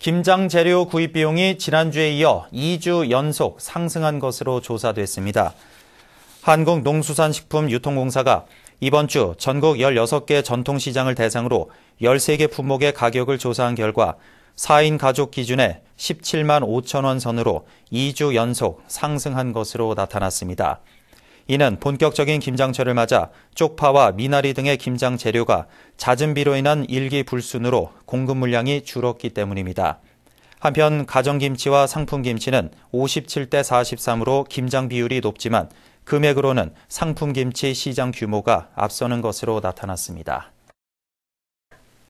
김장 재료 구입 비용이 지난주에 이어 2주 연속 상승한 것으로 조사됐습니다. 한국농수산식품유통공사가 이번 주 전국 16개 전통시장을 대상으로 13개 품목의 가격을 조사한 결과 4인 가족 기준에 17만 5천 원 선으로 2주 연속 상승한 것으로 나타났습니다. 이는 본격적인 김장철을 맞아 쪽파와 미나리 등의 김장 재료가 잦은 비로 인한 일기 불순으로 공급 물량이 줄었기 때문입니다. 한편 가정김치와 상품김치는 57대 43으로 김장 비율이 높지만 금액으로는 상품김치 시장 규모가 앞서는 것으로 나타났습니다.